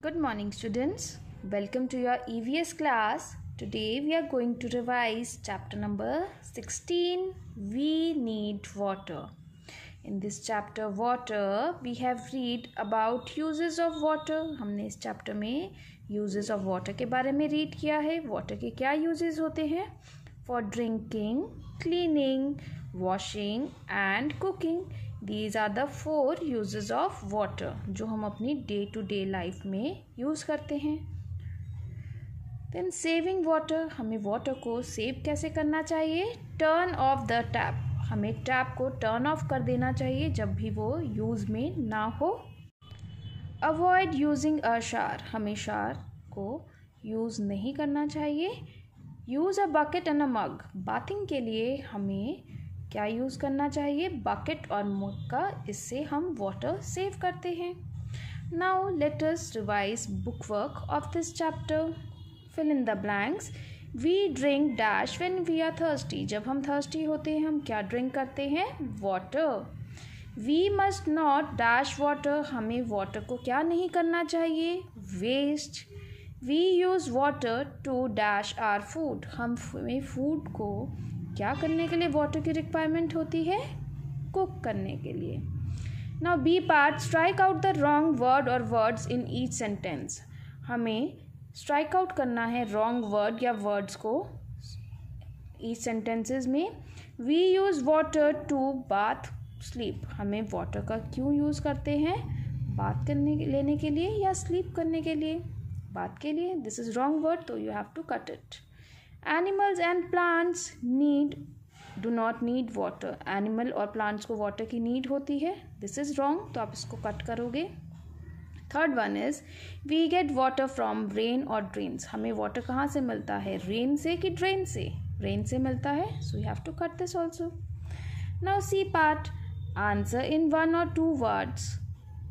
Good morning, students. Welcome to your EVS class. Today we are going to revise chapter number 16 We Need Water. In this chapter water we have read about uses of water. हमने इस chapter में uses of water के बारे में read किया है Water के क्या uses होते हैं For drinking, cleaning, washing and cooking. These are the four usages of water जो हम अपनी डे टू डे लाइफ में यूज़ करते हैं देन सेविंग वाटर हमें वाटर को सेव कैसे करना चाहिए टर्न ऑफ द टैप हमें टैप को टर्न ऑफ कर देना चाहिए जब भी वो यूज़ में ना हो अवॉइड यूजिंग अ शार हमें शार को यूज़ नहीं करना चाहिए use a bucket and a mug bathing के लिए हमें क्या यूज़ करना चाहिए बकेट और मग का इससे हम वाटर सेव करते हैं now let's revise book work of this chapter fill in the blanks we drink dash when we are thirsty जब हम थर्स्टी होते हैं हम क्या ड्रिंक करते हैं water we must not dash water हमें वाटर को क्या नहीं करना चाहिए waste we use water to dash our food हमें फूड को क्या करने के लिए वाटर की रिक्वायरमेंट होती है कुक करने के लिए now B part strike out the wrong word और वर्ड्स इन ईच सेंटेंस हमें स्ट्राइक आउट करना है रॉन्ग वर्ड या वर्ड्स को ईच सेंटेंसेस में we use water to bath sleep हमें वाटर का क्यों यूज़ करते हैं बात करने लेने के लिए या स्लीप करने के लिए बात के लिए दिस इज़ रॉन्ग वर्ड तो you have to cut it animals and plants need do not need water animal और प्लांट्स को वाटर की नीड होती है दिस इज रॉन्ग तो आप इसको कट करोगे third one is we get water from rain और ड्रेन्स हमें वाटर कहाँ से मिलता है रेन से कि ड्रेन से रेन से मिलता है so you have to cut this also now C part answer in one और two words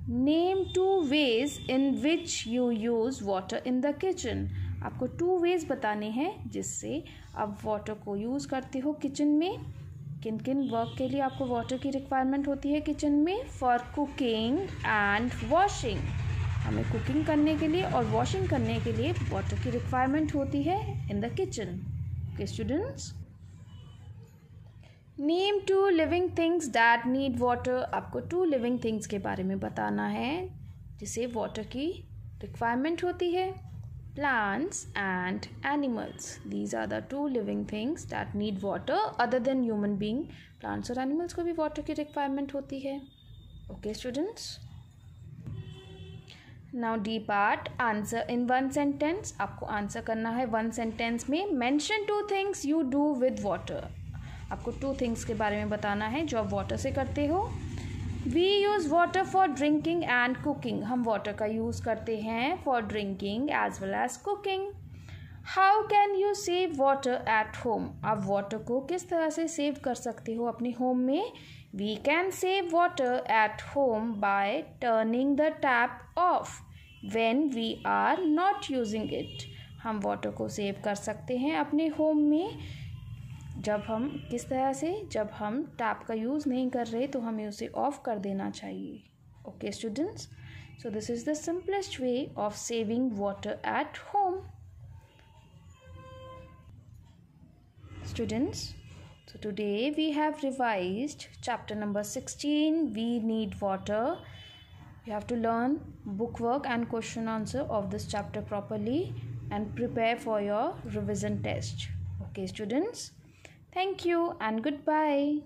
name two ways in which you use water in the kitchen आपको टू वेज बताने हैं जिससे आप वाटर को यूज़ करते हो किचन में किन किन वर्क के लिए आपको वाटर की रिक्वायरमेंट होती है किचन में फॉर कुकिंग एंड वॉशिंग हमें कुकिंग करने के लिए और वॉशिंग करने के लिए वाटर की रिक्वायरमेंट होती है in the kitchen okay students name two living things that need water आपको टू लिविंग थिंग्स के बारे में बताना है जिसे वाटर की रिक्वायरमेंट होती है plants and animals these are the two living things that need water other than human being plants or animals ko bhi water ki requirement hoti hai okay students now D part answer in one sentence आपको answer करना है one sentence में mention two things you do with water आपको two things के बारे में बताना है जो आप वाटर से करते हो we use water for drinking and cooking हम वाटर का यूज़ करते हैं for drinking as well as cooking how can you save water at home आप वाटर को किस तरह से सेव कर सकते हो अपने होम में we can save water at home by turning the tap off when we are not using it हम वाटर को सेव कर सकते हैं अपने होम में जब हम किस तरह से जब हम टैप का यूज़ नहीं कर रहे तो हमें उसे ऑफ कर देना चाहिए okay students so this is the simplest way of saving water at home students so today we have revise chapter number sixteen we need water you have to learn book work and question answer of this chapter properly and prepare for your revision test okay students Thank you and goodbye.